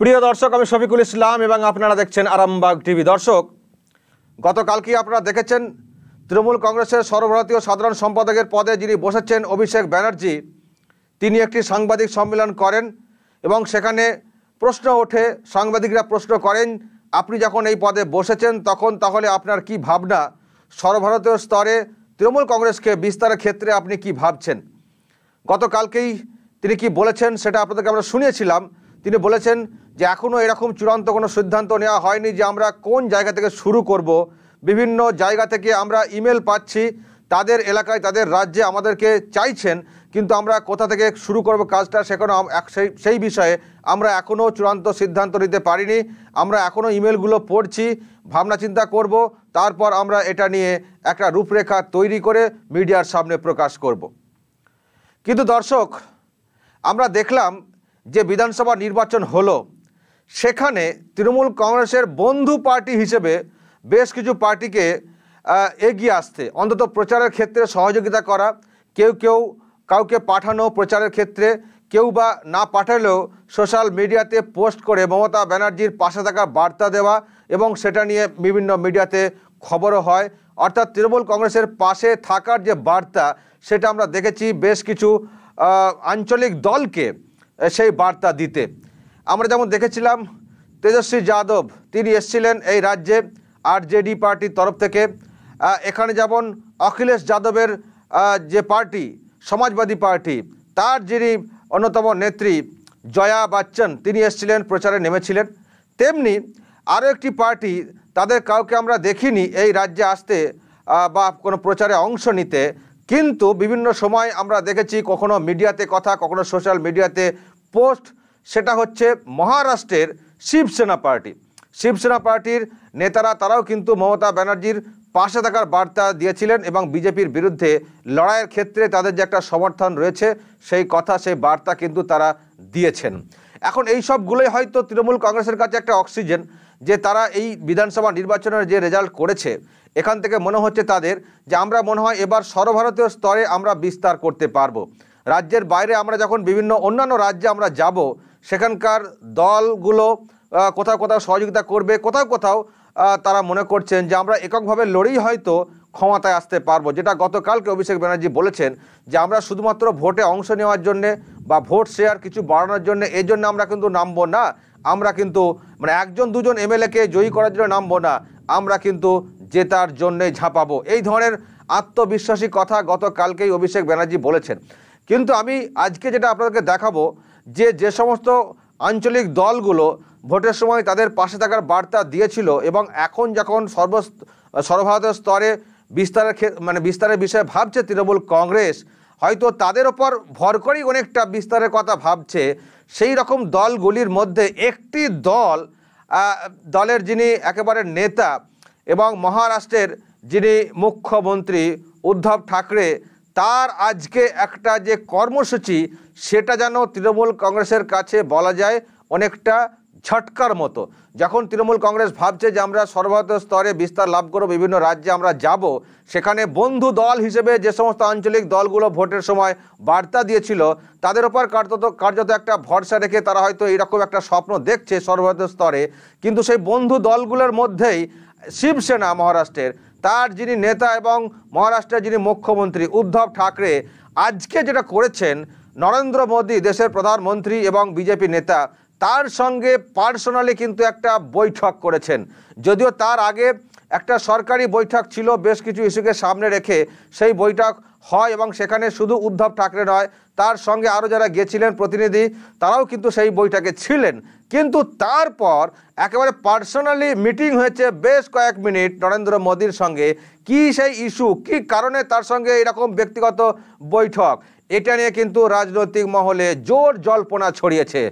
প্রিয় দর্শক আমি শফিকুল ইসলাম এবং আপনারা দেখছেন আরামবাগ টিভি দর্শক গতকালকে আপনারা দেখেছেন তৃণমূল কংগ্রেসের সর্বভারতীয় সাধারণ সম্পাদকের পদে যিনি বসেছেন অভিষেক ব্যানার্জি তিনি একটি সাংবাদিক সম্মেলন করেন এবং সেখানে প্রশ্ন ওঠে সাংবাদিকরা প্রশ্ন করেন আপনি যখন এই পদে বসেছেন তখন তাহলে আপনার কি ভাবনা সর্বভারতীয় স্তরে তৃণমূল কংগ্রেসকে বিস্তারের ক্ষেত্রে আপনি কি ভাবছেন গতকালকেই তিনি কি বলেছেন সেটা আপনাদেরকে আমরা শুনিয়েছিলাম তিনি বলেছেন যে এখনও এরকম চূড়ান্ত কোনো সিদ্ধান্ত নেওয়া হয়নি যে আমরা কোন জায়গা থেকে শুরু করব বিভিন্ন জায়গা থেকে আমরা ইমেল পাচ্ছি তাদের এলাকায় তাদের রাজ্যে আমাদেরকে চাইছেন কিন্তু আমরা কোথা থেকে শুরু করব কাজটা সেখানে সেই সেই বিষয়ে আমরা এখনও চূড়ান্ত সিদ্ধান্ত নিতে পারিনি আমরা এখনও ইমেলগুলো পড়ছি ভাবনা চিন্তা করব তারপর আমরা এটা নিয়ে একটা রূপরেখা তৈরি করে মিডিয়ার সামনে প্রকাশ করব কিন্তু দর্শক আমরা দেখলাম যে বিধানসভা নির্বাচন হলো সেখানে তৃণমূল কংগ্রেসের বন্ধু পার্টি হিসেবে বেশ কিছু পার্টিকে এগিয়ে আসতে অন্তত প্রচারের ক্ষেত্রে সহযোগিতা করা কেউ কেউ কাউকে পাঠানো প্রচারের ক্ষেত্রে কেউ বা না পাঠালেও সোশ্যাল মিডিয়াতে পোস্ট করে মমতা ব্যানার্জির পাশে থাকা বার্তা দেওয়া এবং সেটা নিয়ে বিভিন্ন মিডিয়াতে খবরও হয় অর্থাৎ তৃণমূল কংগ্রেসের পাশে থাকার যে বার্তা সেটা আমরা দেখেছি বেশ কিছু আঞ্চলিক দলকে সেই বার্তা দিতে আমরা যেমন দেখেছিলাম তেজস্বী যাদব তিনি এসছিলেন এই রাজ্যে আরজেডি পার্টির তরফ থেকে এখানে যেমন অখিলেশ যাদবের যে পার্টি সমাজবাদী পার্টি তার যিনি অন্যতম নেত্রী জয়া বচ্চন তিনি এসছিলেন প্রচারে নেমেছিলেন তেমনি আরও একটি পার্টি তাদের কাউকে আমরা দেখিনি এই রাজ্যে আসতে বা কোনো প্রচারে অংশ নিতে কিন্তু বিভিন্ন সময় আমরা দেখেছি কখনো মিডিয়াতে কথা কখনো সোশ্যাল মিডিয়াতে পোস্ট সেটা হচ্ছে মহারাষ্ট্রের শিবসেনা পার্টি শিবসেনা পার্টির নেতারা তারাও কিন্তু মমতা ব্যানার্জির পাশে থাকার বার্তা দিয়েছিলেন এবং বিজেপির বিরুদ্ধে লড়াইয়ের ক্ষেত্রে তাদের যে একটা সমর্থন রয়েছে সেই কথা সেই বার্তা কিন্তু তারা দিয়েছেন এখন এই সবগুলোই হয়তো তৃণমূল কংগ্রেসের কাছে একটা অক্সিজেন যে তারা এই বিধানসভা নির্বাচনের যে রেজাল্ট করেছে এখান থেকে মনে হচ্ছে তাদের যে আমরা মনে হয় এবার সর্বভারতীয় স্তরে আমরা বিস্তার করতে পারবো রাজ্যের বাইরে আমরা যখন বিভিন্ন অন্যান্য রাজ্যে আমরা যাব সেখানকার দলগুলো কোথাও কোথাও সহযোগিতা করবে কোথাও কোথাও তারা মনে করছেন যে আমরা এককভাবে লড়েই হয়তো ক্ষমতায় আসতে পারবো যেটা গতকালকে অভিষেক ব্যানার্জি বলেছেন যে আমরা শুধুমাত্র ভোটে অংশ নেওয়ার জন্যে বা ভোট শেয়ার কিছু বাড়ানোর জন্য এই জন্য আমরা কিন্তু নামবো না আমরা কিন্তু মানে একজন দুজন এমএলএকে জয়ী করার জন্য নামবো না আমরা কিন্তু জেতার জন্যে ঝাঁপাবো এই ধরনের আত্মবিশ্বাসী কথা গতকালকেই অভিষেক ব্যানার্জি বলেছেন কিন্তু আমি আজকে যেটা আপনাদেরকে দেখাবো যে যে সমস্ত আঞ্চলিক দলগুলো ভোটের সময় তাদের পাশে থাকার বার্তা দিয়েছিল এবং এখন যখন সর্ব সর্বভারতীয় স্তরে বিস্তারের মানে বিস্তারের বিষয়ে ভাবছে তৃণমূল কংগ্রেস হয়তো তাদের ওপর ভর করেই অনেকটা বিস্তারের কথা ভাবছে সেই রকম দলগুলির মধ্যে একটি দল দলের যিনি একেবারে নেতা এবং মহারাষ্ট্রের যিনি মুখ্যমন্ত্রী উদ্ধব ঠাকরে তার আজকে একটা যে কর্মসূচি সেটা যেন তৃণমূল কংগ্রেসের কাছে বলা যায় অনেকটা ছটকার মতো যখন তৃণমূল কংগ্রেস ভাবছে যে আমরা সর্বভারতীয় স্তরে বিস্তার লাভ করব বিভিন্ন রাজ্যে আমরা যাব সেখানে বন্ধু দল হিসেবে যে সমস্ত আঞ্চলিক দলগুলো ভোটের সময় বার্তা দিয়েছিল তাদের ওপর কার্যত কার্যত একটা ভরসা রেখে তারা হয়তো এইরকম একটা স্বপ্ন দেখছে সর্বভারতীয় স্তরে কিন্তু সেই বন্ধু দলগুলোর মধ্যেই শিবসেনা মহারাষ্ট্রের তার যিনি নেতা এবং মহারাষ্ট্রের যিনি মুখ্যমন্ত্রী উদ্ধব ঠাকরে আজকে যেটা করেছেন নরেন্দ্র মোদী দেশের প্রধানমন্ত্রী এবং বিজেপি নেতা তার সঙ্গে পার্সোনালি কিন্তু একটা বৈঠক করেছেন যদিও তার আগে একটা সরকারি বৈঠক ছিল বেশ কিছু ইস্যুকে সামনে রেখে সেই বৈঠক হয় এবং সেখানে শুধু উদ্ধব ঠাকরে নয় তার সঙ্গে আরও যারা গেছিলেন প্রতিনিধি তারাও কিন্তু সেই বৈঠকে ছিলেন কিন্তু তারপর একেবারে পার্সোনালি মিটিং হয়েছে বেশ কয়েক মিনিট নরেন্দ্র মোদীর সঙ্গে কি সেই ইস্যু কি কারণে তার সঙ্গে এরকম ব্যক্তিগত বৈঠক এটা নিয়ে কিন্তু রাজনৈতিক মহলে জোর জল্পনা ছড়িয়েছে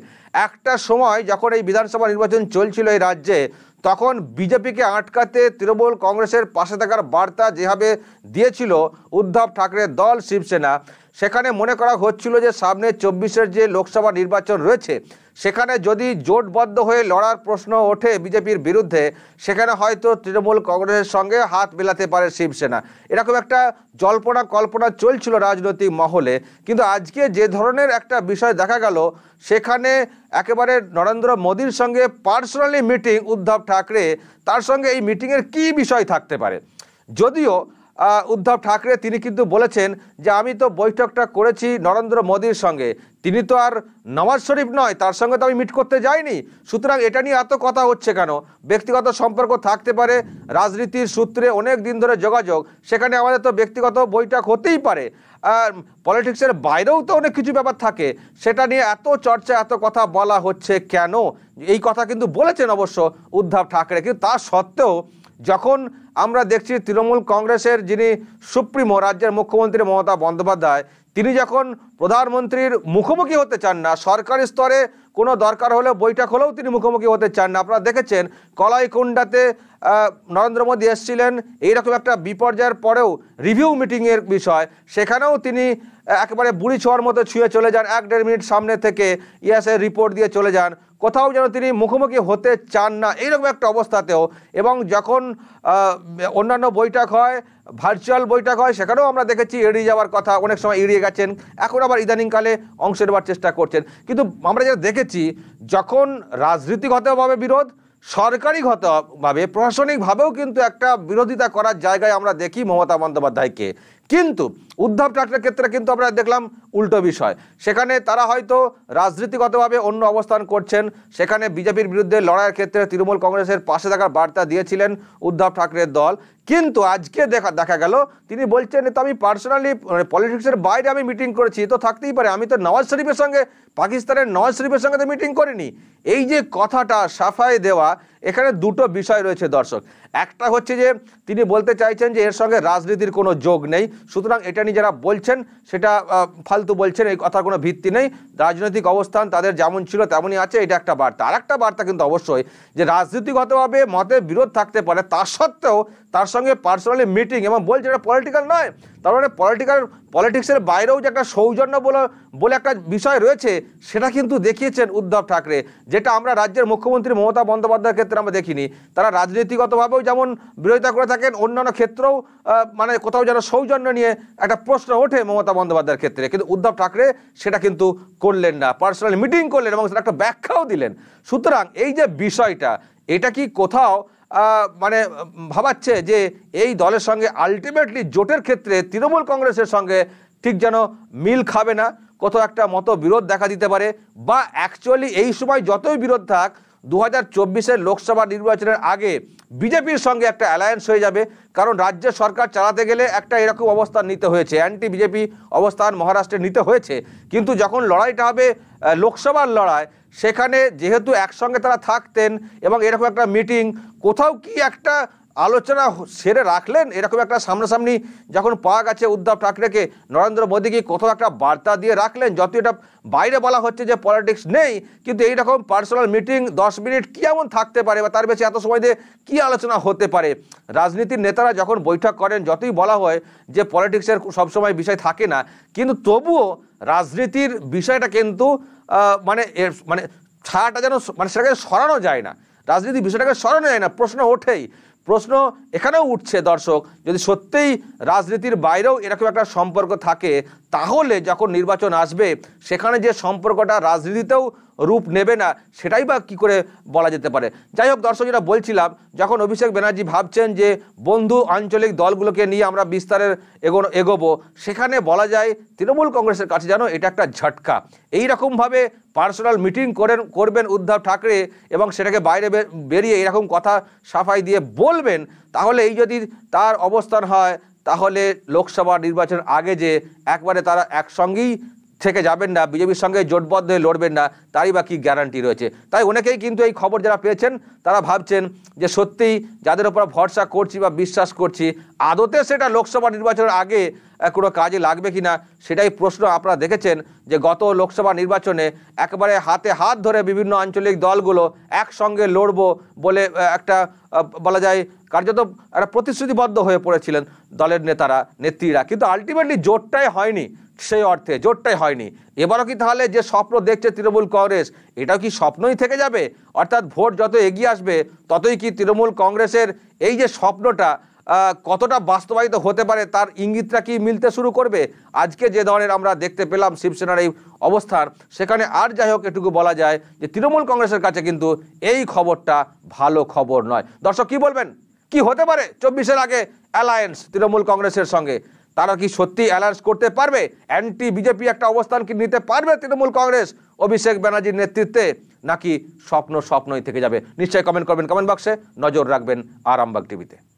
একটা সময় যখন এই বিধানসভা নির্বাচন চলছিল এই রাজ্যে তখন বিজেপিকে আটকাতে তৃণমূল কংগ্রেসের পাশে থাকার বার্তা যেভাবে দিয়েছিল উদ্ধব ঠাকরে দল শিবসেনা সেখানে মনে করা হচ্ছিল যে সামনে চব্বিশের যে লোকসভা নির্বাচন রয়েছে সেখানে যদি জোটবদ্ধ হয়ে লড়ার প্রশ্ন ওঠে বিজেপির বিরুদ্ধে সেখানে হয়তো তৃণমূল কংগ্রেসের সঙ্গে হাত মেলাতে পারে শিবসেনা এরকম একটা জল্পনা কল্পনা চলছিল রাজনৈতিক মহলে কিন্তু আজকে যে ধরনের একটা বিষয় দেখা গেল সেখানে একেবারে নরেন্দ্র মোদীর সঙ্গে পার্সোনালি মিটিং উদ্ধব ঠাকরে তার সঙ্গে এই মিটিংয়ের কি বিষয় থাকতে পারে যদিও উদ্ধব ঠাকরে তিনি কিন্তু বলেছেন যে আমি তো বৈঠকটা করেছি নরেন্দ্র মোদীর সঙ্গে তিনি তো আর নওয়াজ শরীফ নয় তার সঙ্গে তো আমি মিট করতে যাইনি সুতরাং এটা নিয়ে এত কথা হচ্ছে কেন ব্যক্তিগত সম্পর্ক থাকতে পারে রাজনীতির সূত্রে অনেক দিন ধরে যোগাযোগ সেখানে আমাদের তো ব্যক্তিগত বৈঠক হতেই পারে আর পলিটিক্সের বাইরেও তো অনেক কিছু ব্যাপার থাকে সেটা নিয়ে এত চর্চা এত কথা বলা হচ্ছে কেন এই কথা কিন্তু বলেছেন অবশ্য উদ্ধব ঠাকরে কিন্তু তা সত্ত্বেও যখন আমরা দেখছি তৃণমূল কংগ্রেসের যিনি সুপ্রিমো রাজ্যের মুখ্যমন্ত্রী মমতা বন্দ্যোপাধ্যায় তিনি যখন প্রধানমন্ত্রীর মুখোমুখি হতে চান না সরকারি স্তরে কোনো দরকার হলে বৈঠক হলেও তিনি মুখোমুখি হতে চান না আপনারা দেখেছেন কলাইকুণ্ডাতে নরেন্দ্র মোদী এসছিলেন এইরকম একটা বিপর্যয়ের পরেও রিভিউ মিটিংয়ের বিষয় সেখানেও তিনি একেবারে বুড়ি ছোঁয়ার মতো ছুঁয়ে চলে যান এক দেড় মিনিট সামনে থেকে ইয়াসের রিপোর্ট দিয়ে চলে যান কোথাও যেন তিনি মুখোমুখি হতে চান না এইরকম একটা অবস্থাতেও এবং যখন অন্যান্য বৈঠক হয় ভার্চুয়াল বৈঠক হয় সেখানেও আমরা দেখেছি এড়িয়ে যাওয়ার কথা অনেক সময় এড়িয়ে গেছেন এখন আবার ইদানিংকালে অংশ নেওয়ার চেষ্টা করছেন কিন্তু আমরা যেটা দেখেছি যখন রাজনীতিগতভাবে বিরোধ সরকারিগতভাবে প্রশাসনিকভাবেও কিন্তু একটা বিরোধিতা করার জায়গায় আমরা দেখি মমতা বন্দ্যোপাধ্যায়কে কিন্তু উদ্ধব ঠাকরের ক্ষেত্রে কিন্তু আমরা দেখলাম উল্টো বিষয় সেখানে তারা হয়তো রাজনীতিগতভাবে অন্য অবস্থান করছেন সেখানে বিজেপির বিরুদ্ধে লড়াইয়ের ক্ষেত্রে তৃণমূল কংগ্রেসের পাশে থাকার বার্তা দিয়েছিলেন উদ্ধব ঠাকরের দল কিন্তু আজকে দেখা দেখা গেল তিনি বলছেন তো আমি পার্সোনালি মানে পলিটিক্সের বাইরে আমি মিটিং করেছি তো থাকতেই পারে আমি তো নওয়াজ শরীফের সঙ্গে পাকিস্তানের নওয়াজ শরীফের সঙ্গে তো মিটিং করিনি এই যে কথাটা সাফাই দেওয়া এখানে দুটো বিষয় রয়েছে দর্শক একটা হচ্ছে যে তিনি বলতে চাইছেন যে এর সঙ্গে রাজনীতির কোনো যোগ নেই সুতরাং এটা নিয়ে যারা বলছেন সেটা ফালতু বলছেন এই কথার কোনো ভিত্তি নেই রাজনৈতিক অবস্থান তাদের যেমন ছিল তেমনই আছে এটা একটা বার্তা আর একটা বার্তা কিন্তু অবশ্যই যে রাজনীতিগতভাবে মতের বিরোধ থাকতে পারে তা সত্ত্বেও তার সঙ্গে পার্সোনালি মিটিং এবং বলছে এটা পলিটিক্যাল নয় তার মানে পলিটিক্যাল পলিটিক্সের বাইরেও যে একটা সৌজন্য বলে বলে একটা বিষয় রয়েছে সেটা কিন্তু দেখিয়েছেন উদ্ধব ঠাকরে যেটা আমরা রাজ্যের মুখ্যমন্ত্রী মমতা বন্দ্যোপাধ্যায়ের ক্ষেত্রে আমরা দেখিনি তারা রাজনীতিগতভাবেও যেমন বিরোধিতা করে থাকেন অন্যান্য ক্ষেত্রেও মানে কোথাও যেন সৌজন্য নিয়ে একটা প্রশ্ন ওঠে মমতা বন্দ্যোপাধ্যায়ের ক্ষেত্রে কিন্তু উদ্ধব ঠাকরে সেটা কিন্তু করলেন না পার্সোনালি মিটিং করলেন এবং সেটা একটা ব্যাখ্যাও দিলেন সুতরাং এই যে বিষয়টা এটা কি কোথাও মানে ভাবাচ্ছে যে এই দলের সঙ্গে আলটিমেটলি জোটের ক্ষেত্রে তৃণমূল কংগ্রেসের সঙ্গে ঠিক যেন মিল খাবে না কোথাও একটা মতো বিরোধ দেখা দিতে পারে বা অ্যাকচুয়ালি এই সময় যতই বিরোধ থাক দু হাজার লোকসভা নির্বাচনের আগে বিজেপির সঙ্গে একটা অ্যালায়েন্স হয়ে যাবে কারণ রাজ্য সরকার চালাতে গেলে একটা এরকম অবস্থান নিতে হয়েছে অ্যান্টি বিজেপি অবস্থান মহারাষ্ট্রে নিতে হয়েছে কিন্তু যখন লড়াইটা হবে লোকসভার লড়াই সেখানে যেহেতু একসঙ্গে তারা থাকতেন এবং এরকম একটা মিটিং কোথাও কি একটা আলোচনা সেরে রাখলেন এরকম একটা সামনাসামনি যখন পাওয়া গেছে উদ্ধব ঠাকরেকে নরেন্দ্র মোদীকে কোথাও একটা বার্তা দিয়ে রাখলেন যত এটা বাইরে বলা হচ্ছে যে পলিটিক্স নেই কিন্তু এই রকম পার্সোনাল মিটিং দশ মিনিট কী এমন থাকতে পারে বা তার বেশি এত সময় দিয়ে কী আলোচনা হতে পারে রাজনীতির নেতারা যখন বৈঠক করেন যতই বলা হয় যে পলিটিক্সের সবসময় বিষয় থাকে না কিন্তু তবুও রাজনীতির বিষয়টা কিন্তু মানে মানে ছায়াটা যেন মানে সেটাকে সরানো যায় না রাজনীতি বিষয়টাকে সরানো যায় না প্রশ্ন ওঠেই প্রশ্ন এখানেও উঠছে দর্শক যদি সত্যিই রাজনীতির বাইরেও এরকম একটা সম্পর্ক থাকে তাহলে যখন নির্বাচন আসবে সেখানে যে সম্পর্কটা রাজনীতিতেও রূপ নেবে না সেটাই বা কী করে বলা যেতে পারে যাই হোক দর্শক যেটা বলছিলাম যখন অভিষেক ব্যানার্জি ভাবছেন যে বন্ধু আঞ্চলিক দলগুলোকে নিয়ে আমরা বিস্তারের এগোনো এগোবো সেখানে বলা যায় তৃণমূল কংগ্রেসের কাছে যেন এটা একটা ঝটকা এই রকমভাবে পার্সোনাল মিটিং করেন করবেন উদ্ধব ঠাকরে এবং সেটাকে বাইরে বেরিয়ে এরকম কথা সাফাই দিয়ে বলবেন তাহলে এই যদি তার অবস্থান হয় তাহলে লোকসভা নির্বাচন আগে যে একবারে তারা একসঙ্গেই থেকে যাবেন না বিজেপির সঙ্গে জোটবদ্ধ হয়ে লড়বেন না তারই বা কী গ্যারান্টি রয়েছে তাই অনেকেই কিন্তু এই খবর যারা পেয়েছেন তারা ভাবছেন যে সত্যিই যাদের ওপর ভরসা করছি বা বিশ্বাস করছি আদতে সেটা লোকসভা নির্বাচনের আগে কোনো কাজে লাগবে কি না সেটাই প্রশ্ন আপনারা দেখেছেন যে গত লোকসভা নির্বাচনে একবারে হাতে হাত ধরে বিভিন্ন আঞ্চলিক দলগুলো একসঙ্গে লড়ব বলে একটা বলা যায় কার্যত একটা প্রতিশ্রুতিবদ্ধ হয়ে পড়েছিলেন দলের নেতারা নেত্রীরা কিন্তু আলটিমেটলি জোটটাই হয়নি সেই অর্থে জোরটাই হয়নি এবারও কি তাহলে যে স্বপ্ন দেখছে তৃণমূল কংগ্রেস এটাও কি স্বপ্নই থেকে যাবে অর্থাৎ ভোট যত এগিয়ে আসবে ততই কি তৃণমূল কংগ্রেসের এই যে স্বপ্নটা কতটা বাস্তবায়িত হতে পারে তার ইঙ্গিতটা কি মিলতে শুরু করবে আজকে যে ধরনের আমরা দেখতে পেলাম শিবসেনার এই অবস্থান সেখানে আর যাই হোক এটুকু বলা যায় যে তৃণমূল কংগ্রেসের কাছে কিন্তু এই খবরটা ভালো খবর নয় দর্শক কি বলবেন কি হতে পারে চব্বিশের আগে অ্যালায়েন্স তৃণমূল কংগ্রেসের সঙ্গে তারা কি সত্যি অ্যালায়েন্স করতে পারবে অ্যান্টি বিজেপি একটা অবস্থান কি নিতে পারবে তৃণমূল কংগ্রেস অভিষেক ব্যানার্জির নেতৃত্বে নাকি স্বপ্ন স্বপ্নই থেকে যাবে নিশ্চয়ই কমেন্ট করবেন কমেন্ট বক্সে নজর রাখবেন আরামবাগ টিভিতে